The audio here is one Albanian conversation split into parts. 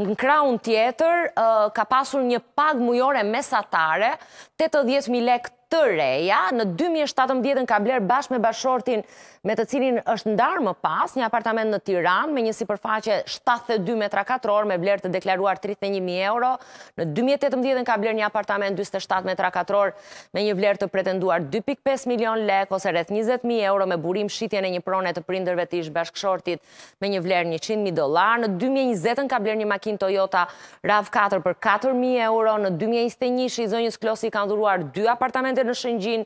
në kraun tjetër, ka pasur një pag mujore mesatare, 80.000 lek të reja, në 2017 ka bler bashkë me bashortin me të cilin është ndarë më pas, një apartament në Tiran, me një si përfaqe 72 metra katror, me bler të deklaruar 31.000 euro. Në 2018 ka bler një apartament 27 metra katror, me një vler të pretenduar 2.5 milion lek, ose rreth 20.000 euro, me burim shqitjen e një prone të prinderve të ish bashkëshortit, me një vler 100.000 dolar. Në 2020 ka bler një makin Toyota RAV4 për 4.000 euro. Në 2021 shizonjës Klosi ka ndhuruar 2 apartamente në shëngjin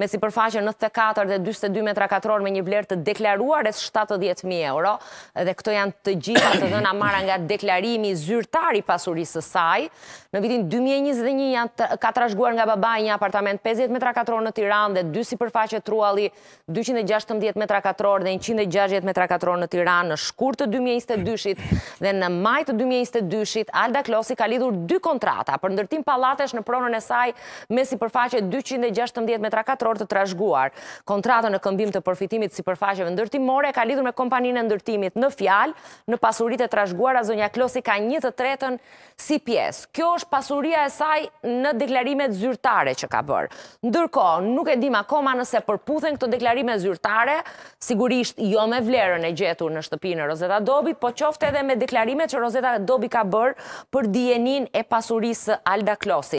me si përfaqën 94 dhe 22 metra katror me një vlerë të deklaruar e 70.000 euro dhe këto janë të gjitha të dhëna marra nga deklarimi zyrtari pasurisë saj. Në vitin 2021 janë ka trashguar nga babaj një apartament 50 metra katror në Tiran dhe 2 si përfaqe truali 216 metra katror dhe 160 metra katror në Tiran në shkur të 2022-shit dhe në maj të 2022-shit Alda Klosi ka lidhur 2 kontrata për ndërtim palatesh në pronën e saj me si përfaqe 116 metra katror të trashguar. Kontratën e këmbim të përfitimit si përfaqeve ndërtimore ka lidur me kompaninë e ndërtimit në fjalë, në pasurit e trashguar a zonja Klosi ka një të tretën si pjesë. Kjo është pasuria e saj në deklarimet zyrtare që ka bërë. Ndërko, nuk e dim akoma nëse përputhen këto deklarime zyrtare, sigurisht jo me vlerën e gjetur në shtëpinë Rozeta Dobit, po qofte edhe me deklarimet që Rozeta Dobit ka bërë për djenin e pasurisë Alda Klosi.